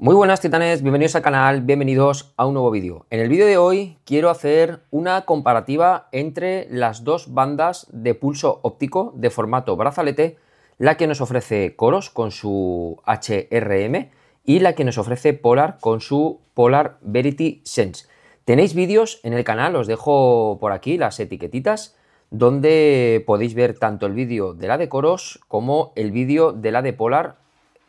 Muy buenas titanes, bienvenidos al canal, bienvenidos a un nuevo vídeo. En el vídeo de hoy quiero hacer una comparativa entre las dos bandas de pulso óptico de formato brazalete, la que nos ofrece Coros con su HRM y la que nos ofrece Polar con su Polar Verity Sense. Tenéis vídeos en el canal, os dejo por aquí las etiquetitas, donde podéis ver tanto el vídeo de la de Coros como el vídeo de la de Polar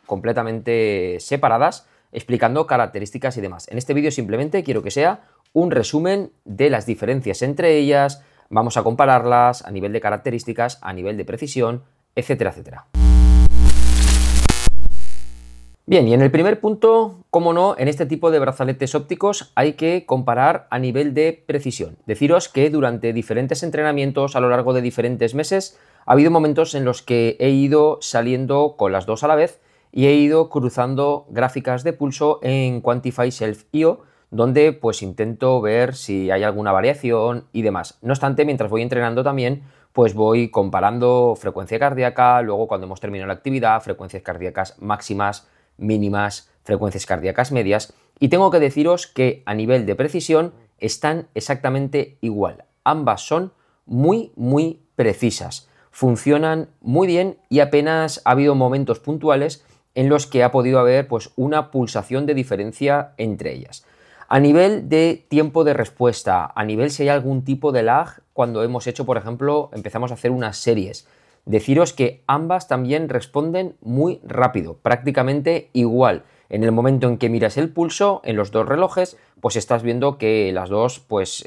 completamente separadas explicando características y demás. En este vídeo simplemente quiero que sea un resumen de las diferencias entre ellas, vamos a compararlas a nivel de características, a nivel de precisión, etcétera, etcétera. Bien, y en el primer punto, como no, en este tipo de brazaletes ópticos hay que comparar a nivel de precisión. Deciros que durante diferentes entrenamientos a lo largo de diferentes meses ha habido momentos en los que he ido saliendo con las dos a la vez y he ido cruzando gráficas de pulso en Quantify Self IO, donde pues intento ver si hay alguna variación y demás. No obstante, mientras voy entrenando también, pues voy comparando frecuencia cardíaca, luego cuando hemos terminado la actividad, frecuencias cardíacas máximas, mínimas, frecuencias cardíacas medias, y tengo que deciros que a nivel de precisión están exactamente igual. Ambas son muy, muy precisas funcionan muy bien y apenas ha habido momentos puntuales en los que ha podido haber pues, una pulsación de diferencia entre ellas. A nivel de tiempo de respuesta, a nivel si hay algún tipo de lag cuando hemos hecho, por ejemplo, empezamos a hacer unas series. Deciros que ambas también responden muy rápido, prácticamente igual. En el momento en que miras el pulso en los dos relojes, pues estás viendo que las dos pues,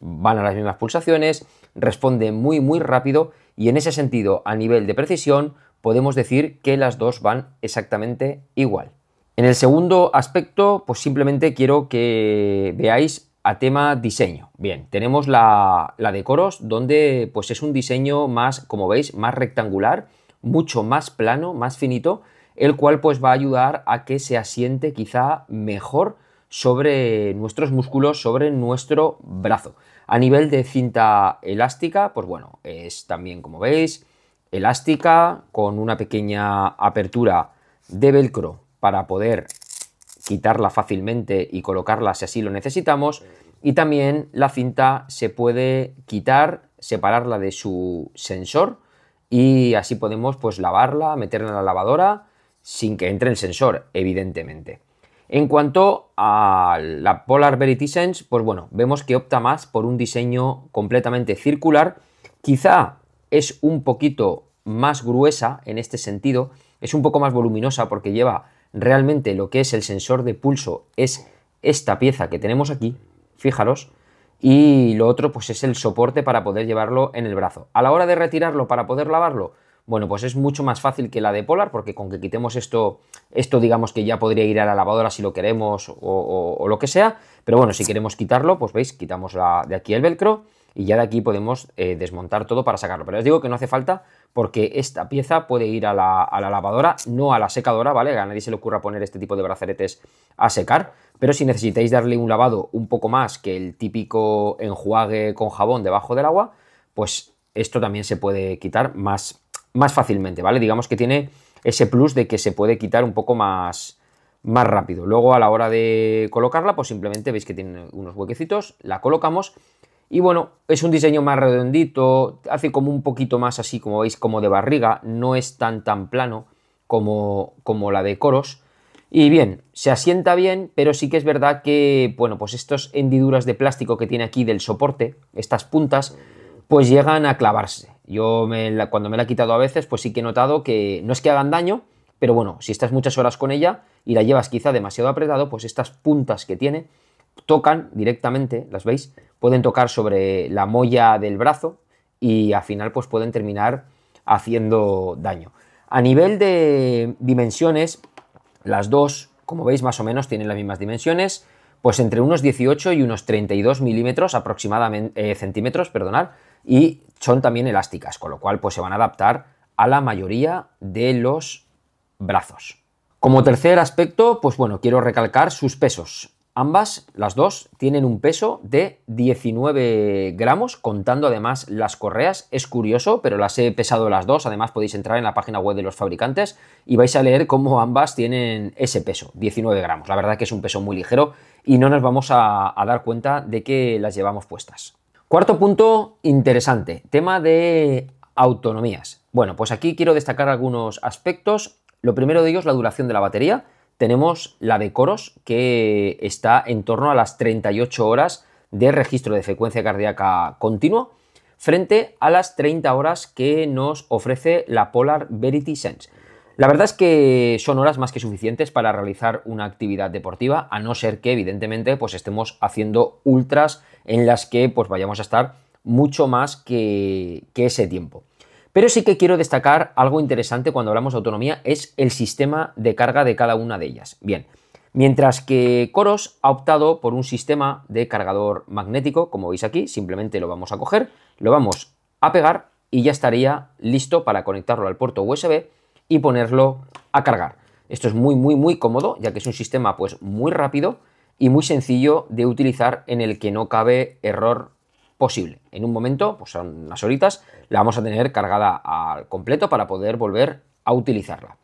van a las mismas pulsaciones, responden muy muy rápido y en ese sentido, a nivel de precisión, podemos decir que las dos van exactamente igual. En el segundo aspecto, pues simplemente quiero que veáis a tema diseño. Bien, tenemos la, la de coros, donde pues es un diseño más, como veis, más rectangular, mucho más plano, más finito, el cual pues va a ayudar a que se asiente quizá mejor sobre nuestros músculos, sobre nuestro brazo. A nivel de cinta elástica, pues bueno, es también como veis, elástica con una pequeña apertura de velcro para poder quitarla fácilmente y colocarla si así lo necesitamos. Y también la cinta se puede quitar, separarla de su sensor y así podemos pues lavarla, meterla en la lavadora sin que entre el sensor, evidentemente. En cuanto a la Polar Verity Sense, pues bueno, vemos que opta más por un diseño completamente circular, quizá es un poquito más gruesa en este sentido, es un poco más voluminosa porque lleva realmente lo que es el sensor de pulso, es esta pieza que tenemos aquí, fijaros, y lo otro pues es el soporte para poder llevarlo en el brazo. A la hora de retirarlo para poder lavarlo, bueno, pues es mucho más fácil que la de Polar porque con que quitemos esto, esto digamos que ya podría ir a la lavadora si lo queremos o, lo que sea, pero bueno, si queremos quitarlo, pues veis, quitamos la, de aquí el velcro y ya de aquí podemos eh, desmontar todo para sacarlo. Pero os digo que no hace falta porque esta pieza puede ir a la, lavadora, no a la secadora, ¿vale? A nadie se le ocurra poner este tipo de brazaletes a secar, pero si necesitáis darle un lavado un poco más que el típico enjuague con jabón debajo del agua, pues esto también se puede quitar más, más fácilmente, ¿vale? Digamos que tiene ese plus de que se puede quitar un poco más, más rápido. Luego a la hora de colocarla, pues simplemente veis que tiene unos huequecitos, la colocamos y bueno, es un diseño más redondito, hace como un poquito más así, como veis, como de barriga, no es tan tan plano como, como la de Coros. Y bien, se asienta bien, pero sí que es verdad que, bueno, pues estas hendiduras de plástico que tiene aquí del soporte, estas puntas, pues llegan a clavarse. Yo me cuando me la he quitado a veces, pues sí que he notado que no es que hagan daño, pero bueno, si estás muchas horas con ella y la llevas quizá demasiado apretado, pues estas puntas que tiene tocan directamente, las veis, pueden tocar sobre la molla del brazo y al final pues pueden terminar haciendo daño. A nivel de dimensiones, las dos, como veis, más o menos tienen las mismas dimensiones, pues entre unos 18 y unos 32 milímetros aproximadamente, eh, centímetros, perdonad, y son también elásticas, con lo cual pues se van a adaptar a la mayoría de los brazos. Como tercer aspecto, pues bueno, quiero recalcar sus pesos. Ambas, las dos, tienen un peso de 19 gramos, contando además las correas. Es curioso, pero las he pesado las dos. Además, podéis entrar en la página web de los fabricantes y vais a leer cómo ambas tienen ese peso, 19 gramos. La verdad que es un peso muy ligero y no nos vamos a, a dar cuenta de que las llevamos puestas. Cuarto punto interesante, tema de autonomías. Bueno, pues aquí quiero destacar algunos aspectos. Lo primero de ellos, la duración de la batería tenemos la de coros, que está en torno a las 38 horas de registro de frecuencia cardíaca continuo, frente a las 30 horas que nos ofrece la Polar Verity Sense. La verdad es que son horas más que suficientes para realizar una actividad deportiva, a no ser que evidentemente pues estemos haciendo ultras en las que pues vayamos a estar mucho más que ese tiempo. Pero sí que quiero destacar algo interesante cuando hablamos de autonomía, es el sistema de carga de cada una de ellas. Bien, mientras que Coros ha optado por un sistema de cargador magnético, como veis aquí, simplemente lo vamos a coger, lo vamos a pegar y ya estaría listo para conectarlo al puerto USB y ponerlo a cargar. Esto es muy, muy, muy cómodo, ya que es un sistema pues muy rápido y muy sencillo de utilizar en el que no cabe error posible. En un momento, pues son unas horitas, la vamos a tener cargada al completo para poder volver a utilizarla.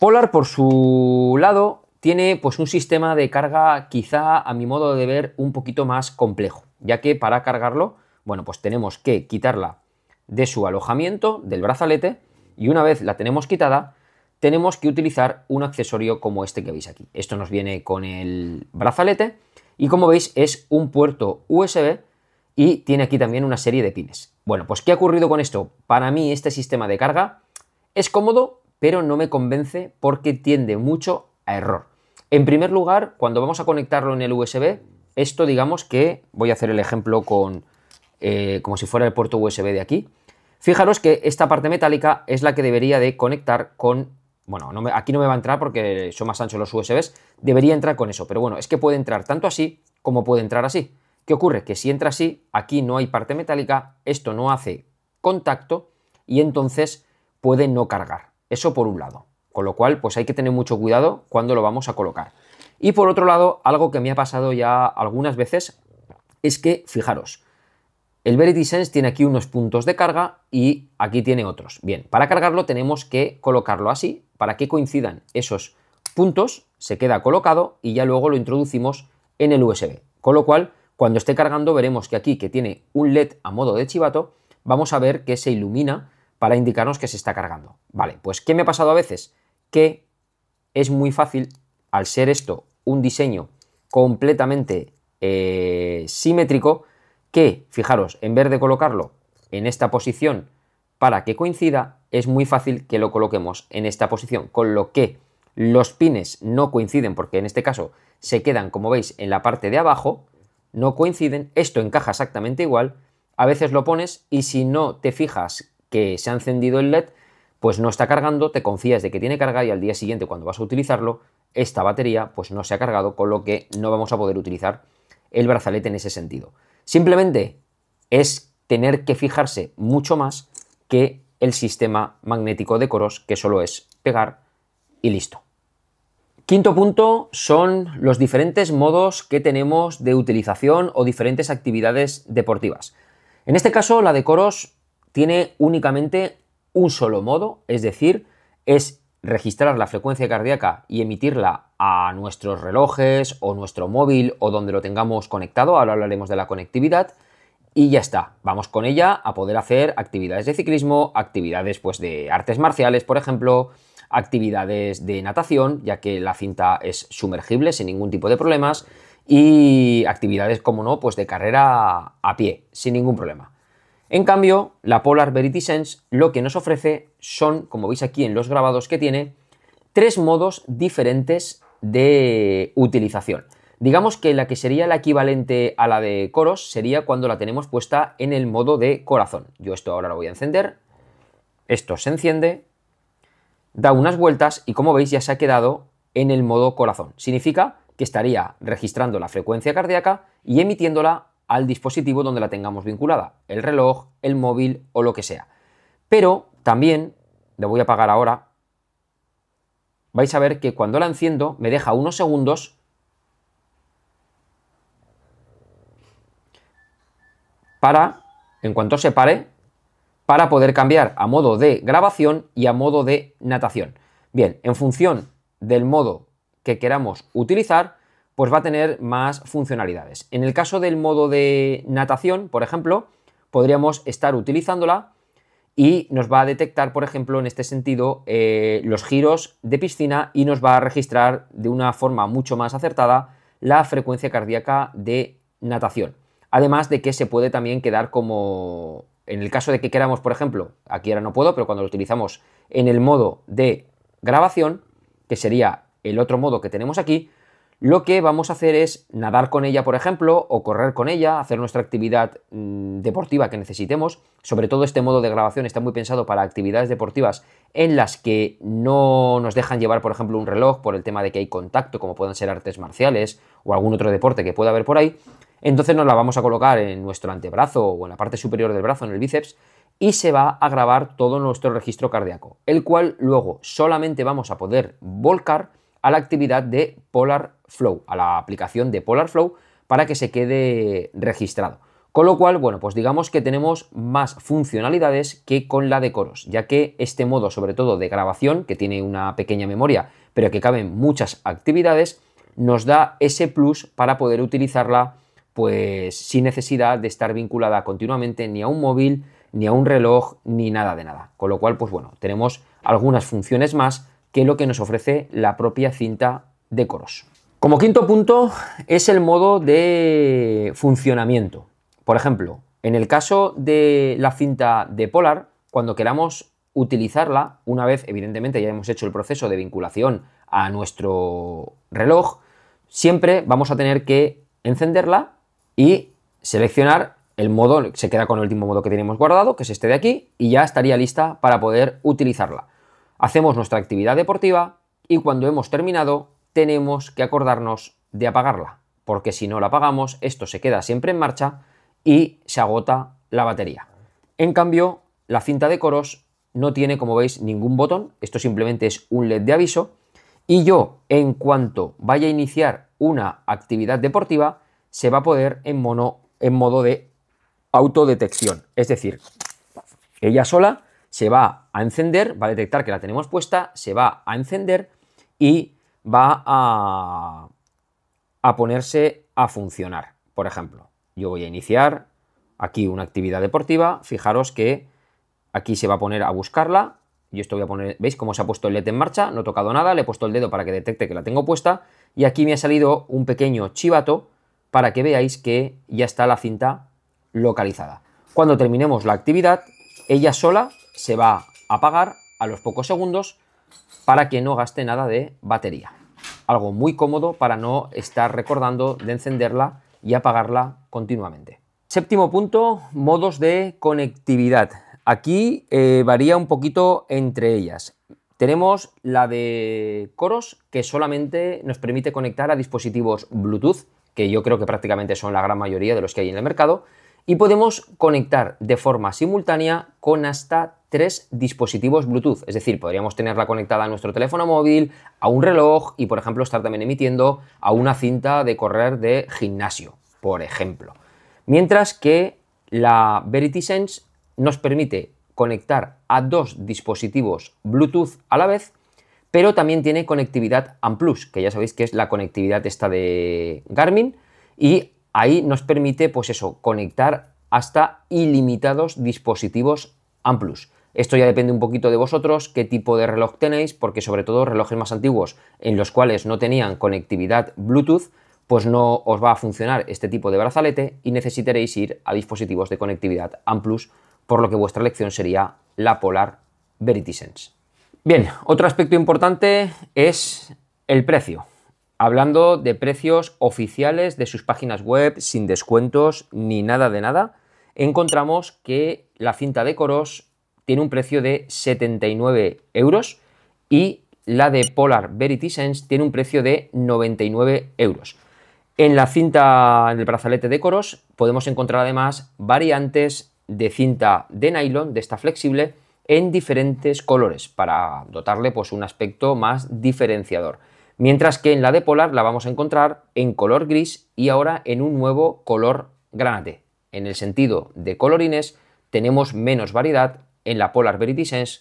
Polar, por su lado, tiene pues un sistema de carga quizá a mi modo de ver un poquito más complejo, ya que para cargarlo, bueno, pues tenemos que quitarla de su alojamiento, del brazalete, y una vez la tenemos quitada, tenemos que utilizar un accesorio como este que veis aquí. Esto nos viene con el brazalete y como veis es un puerto USB y tiene aquí también una serie de pines. Bueno, pues ¿qué ha ocurrido con esto? Para mí este sistema de carga es cómodo, pero no me convence porque tiende mucho a error. En primer lugar, cuando vamos a conectarlo en el USB, esto digamos que, voy a hacer el ejemplo con eh, como si fuera el puerto USB de aquí, fijaros que esta parte metálica es la que debería de conectar con, bueno, aquí no me va a entrar porque son más anchos los USBs, debería entrar con eso, pero bueno, es que puede entrar tanto así como puede entrar así. ¿Qué ocurre? Que si entra así, aquí no hay parte metálica, esto no hace contacto y entonces puede no cargar. Eso por un lado. Con lo cual, pues hay que tener mucho cuidado cuando lo vamos a colocar. Y por otro lado, algo que me ha pasado ya algunas veces es que, fijaros, el Verity Sense tiene aquí unos puntos de carga y aquí tiene otros. Bien, para cargarlo tenemos que colocarlo así para que coincidan esos puntos, se queda colocado y ya luego lo introducimos en el USB. Con lo cual, cuando esté cargando veremos que aquí, que tiene un LED a modo de chivato, vamos a ver que se ilumina para indicarnos que se está cargando. Vale, pues ¿qué me ha pasado a veces? Que es muy fácil, al ser esto un diseño completamente eh, simétrico, que, fijaros, en vez de colocarlo en esta posición para que coincida, es muy fácil que lo coloquemos en esta posición, con lo que los pines no coinciden porque en este caso se quedan, como veis, en la parte de abajo, no coinciden, esto encaja exactamente igual, a veces lo pones y si no te fijas que se ha encendido el LED, pues no está cargando, te confías de que tiene carga y al día siguiente cuando vas a utilizarlo, esta batería pues no se ha cargado, con lo que no vamos a poder utilizar el brazalete en ese sentido. Simplemente es tener que fijarse mucho más que el sistema magnético de coros, que solo es pegar y listo. Quinto punto son los diferentes modos que tenemos de utilización o diferentes actividades deportivas. En este caso, la de coros tiene únicamente un solo modo, es decir, es registrar la frecuencia cardíaca y emitirla a nuestros relojes o nuestro móvil o donde lo tengamos conectado, ahora hablaremos de la conectividad, y ya está, vamos con ella a poder hacer actividades de ciclismo, actividades pues, de artes marciales, por ejemplo, actividades de natación, ya que la cinta es sumergible sin ningún tipo de problemas, y actividades, como no, pues de carrera a pie, sin ningún problema. En cambio, la Polar Verity Sense lo que nos ofrece son, como veis aquí en los grabados que tiene, tres modos diferentes de utilización. Digamos que la que sería la equivalente a la de coros sería cuando la tenemos puesta en el modo de corazón. Yo esto ahora lo voy a encender. Esto se enciende da unas vueltas y como veis ya se ha quedado en el modo corazón. Significa que estaría registrando la frecuencia cardíaca y emitiéndola al dispositivo donde la tengamos vinculada, el reloj, el móvil o lo que sea. Pero también, le voy a apagar ahora, vais a ver que cuando la enciendo me deja unos segundos para, en cuanto se pare, para poder cambiar a modo de grabación y a modo de natación. Bien, en función del modo que queramos utilizar, pues va a tener más funcionalidades. En el caso del modo de natación, por ejemplo, podríamos estar utilizándola y nos va a detectar, por ejemplo, en este sentido, eh, los giros de piscina y nos va a registrar de una forma mucho más acertada la frecuencia cardíaca de natación. Además de que se puede también quedar como en el caso de que queramos, por ejemplo, aquí ahora no puedo, pero cuando lo utilizamos en el modo de grabación, que sería el otro modo que tenemos aquí, lo que vamos a hacer es nadar con ella, por ejemplo, o correr con ella, hacer nuestra actividad mm, deportiva que necesitemos. Sobre todo este modo de grabación está muy pensado para actividades deportivas en las que no nos dejan llevar, por ejemplo, un reloj por el tema de que hay contacto, como puedan ser artes marciales o algún otro deporte que pueda haber por ahí. Entonces nos la vamos a colocar en nuestro antebrazo o en la parte superior del brazo, en el bíceps, y se va a grabar todo nuestro registro cardíaco, el cual luego solamente vamos a poder volcar a la actividad de Polar Flow, a la aplicación de Polar Flow, para que se quede registrado. Con lo cual, bueno, pues digamos que tenemos más funcionalidades que con la de coros, ya que este modo, sobre todo de grabación, que tiene una pequeña memoria, pero que caben muchas actividades, nos da ese plus para poder utilizarla pues sin necesidad de estar vinculada continuamente ni a un móvil, ni a un reloj, ni nada de nada. Con lo cual, pues bueno, tenemos algunas funciones más que lo que nos ofrece la propia cinta de coros. Como quinto punto es el modo de funcionamiento. Por ejemplo, en el caso de la cinta de Polar, cuando queramos utilizarla, una vez evidentemente ya hemos hecho el proceso de vinculación a nuestro reloj, siempre vamos a tener que encenderla y seleccionar el modo, se queda con el último modo que tenemos guardado, que es este de aquí, y ya estaría lista para poder utilizarla. Hacemos nuestra actividad deportiva y cuando hemos terminado tenemos que acordarnos de apagarla, porque si no la apagamos, esto se queda siempre en marcha y se agota la batería. En cambio, la cinta de coros no tiene, como veis, ningún botón, esto simplemente es un LED de aviso, y yo, en cuanto vaya a iniciar una actividad deportiva, se va a poder en, mono, en modo de autodetección. Es decir, ella sola se va a encender, va a detectar que la tenemos puesta, se va a encender y va a, a ponerse a funcionar. Por ejemplo, yo voy a iniciar aquí una actividad deportiva, fijaros que aquí se va a poner a buscarla, yo esto voy a poner, ¿veis cómo se ha puesto el LED en marcha? No he tocado nada, le he puesto el dedo para que detecte que la tengo puesta y aquí me ha salido un pequeño chivato para que veáis que ya está la cinta localizada. Cuando terminemos la actividad, ella sola se va a apagar a los pocos segundos para que no gaste nada de batería. Algo muy cómodo para no estar recordando de encenderla y apagarla continuamente. Séptimo punto, modos de conectividad. Aquí eh, varía un poquito entre ellas. Tenemos la de Coros, que solamente nos permite conectar a dispositivos Bluetooth que yo creo que prácticamente son la gran mayoría de los que hay en el mercado, y podemos conectar de forma simultánea con hasta tres dispositivos Bluetooth. Es decir, podríamos tenerla conectada a nuestro teléfono móvil, a un reloj y, por ejemplo, estar también emitiendo a una cinta de correr de gimnasio, por ejemplo. Mientras que la Verity Sense nos permite conectar a dos dispositivos Bluetooth a la vez pero también tiene conectividad AMPLUS, que ya sabéis que es la conectividad esta de Garmin, y ahí nos permite, pues eso, conectar hasta ilimitados dispositivos AMPLUS. Esto ya depende un poquito de vosotros, qué tipo de reloj tenéis, porque sobre todo relojes más antiguos en los cuales no tenían conectividad Bluetooth, pues no os va a funcionar este tipo de brazalete y necesitaréis ir a dispositivos de conectividad AMPLUS, por lo que vuestra elección sería la Polar Sense. Bien, otro aspecto importante es el precio. Hablando de precios oficiales de sus páginas web, sin descuentos ni nada de nada, encontramos que la cinta de Coros tiene un precio de 79 euros y la de Polar Verity Sense tiene un precio de 99 euros. En la cinta, en el brazalete de Coros, podemos encontrar además variantes de cinta de nylon, de esta flexible, en diferentes colores para dotarle pues, un aspecto más diferenciador. Mientras que en la de Polar la vamos a encontrar en color gris y ahora en un nuevo color granate. En el sentido de colorines tenemos menos variedad en la Polar Sense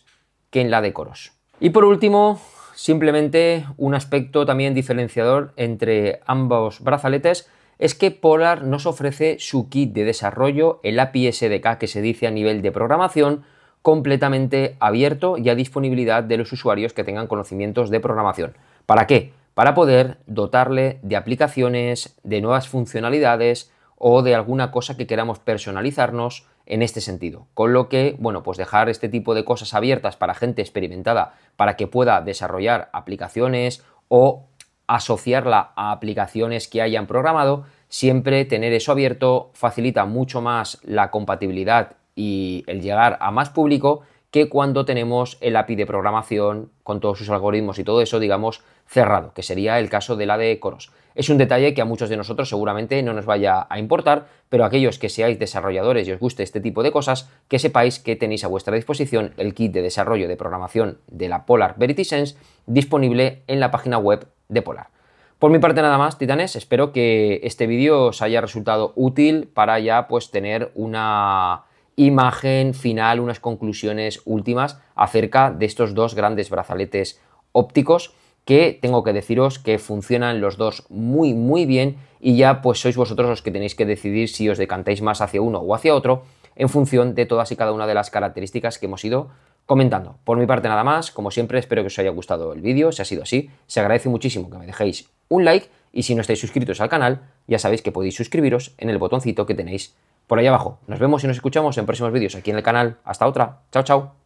que en la de Coros. Y por último, simplemente un aspecto también diferenciador entre ambos brazaletes es que Polar nos ofrece su kit de desarrollo, el API SDK que se dice a nivel de programación, completamente abierto y a disponibilidad de los usuarios que tengan conocimientos de programación. ¿Para qué? Para poder dotarle de aplicaciones, de nuevas funcionalidades o de alguna cosa que queramos personalizarnos en este sentido. Con lo que, bueno, pues dejar este tipo de cosas abiertas para gente experimentada, para que pueda desarrollar aplicaciones o asociarla a aplicaciones que hayan programado, siempre tener eso abierto facilita mucho más la compatibilidad y el llegar a más público que cuando tenemos el API de programación con todos sus algoritmos y todo eso, digamos, cerrado, que sería el caso de la de Coros. Es un detalle que a muchos de nosotros seguramente no nos vaya a importar, pero aquellos que seáis desarrolladores y os guste este tipo de cosas, que sepáis que tenéis a vuestra disposición el kit de desarrollo de programación de la Polar Verity Sense disponible en la página web de Polar. Por mi parte nada más, titanes, espero que este vídeo os haya resultado útil para ya pues tener una imagen final, unas conclusiones últimas acerca de estos dos grandes brazaletes ópticos que tengo que deciros que funcionan los dos muy muy bien y ya pues sois vosotros los que tenéis que decidir si os decantáis más hacia uno o hacia otro en función de todas y cada una de las características que hemos ido comentando. Por mi parte nada más, como siempre espero que os haya gustado el vídeo, si ha sido así, se agradece muchísimo que me dejéis un like y si no estáis suscritos al canal, ya sabéis que podéis suscribiros en el botoncito que tenéis por ahí abajo. Nos vemos y nos escuchamos en próximos vídeos aquí en el canal. Hasta otra. Chao, chao.